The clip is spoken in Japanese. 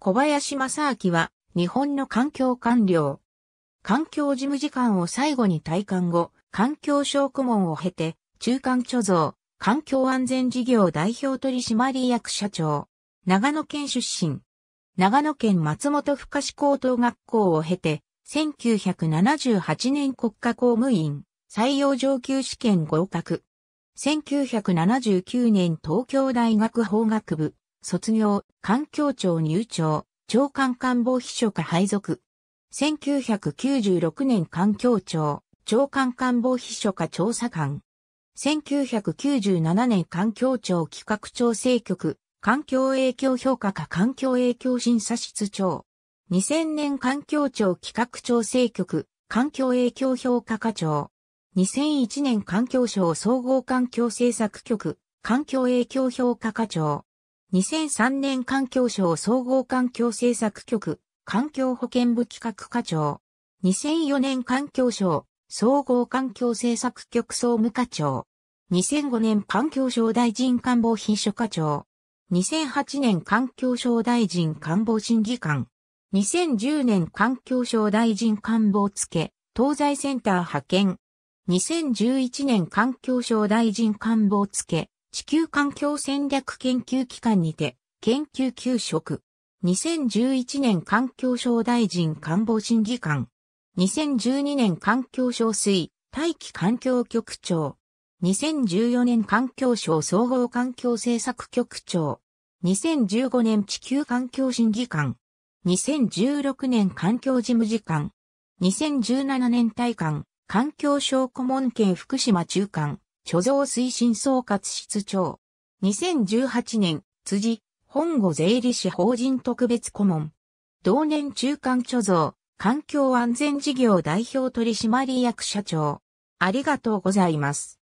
小林正明は、日本の環境官僚。環境事務次官を最後に退官後、環境省顧問を経て、中間貯蔵、環境安全事業代表取締役社長。長野県出身。長野県松本深志高等学校を経て、1978年国家公務員、採用上級試験合格。1979年東京大学法学部、卒業、環境庁入庁、長官官房秘書課配属。1996年環境庁、長官官房秘書課調査官。1997年環境庁企画調整局、環境影響評価課環境影響審査室長。2000年環境庁企画調整局、環境影響評価課長。2001年環境省総合環境政策局、環境影響評価課長。2003年環境省総合環境政策局、環境保健部企画課長。2004年環境省、総合環境政策局総務課長。2005年環境省大臣官房秘書課長。2008年環境省大臣官房審議官。2010年環境省大臣官房付、東西センター派遣。2011年環境省大臣官房付、地球環境戦略研究機関にて、研究給食。2011年環境省大臣官房審議官。2012年環境省水、大気環境局長。2014年環境省総合環境政策局長。2015年地球環境審議官。2016年環境事務次官。2017年大官、環境省顧問権福島中間。貯蔵推進総括室長。2018年、辻、本語税理士法人特別顧問。同年中間貯蔵、環境安全事業代表取締役社長。ありがとうございます。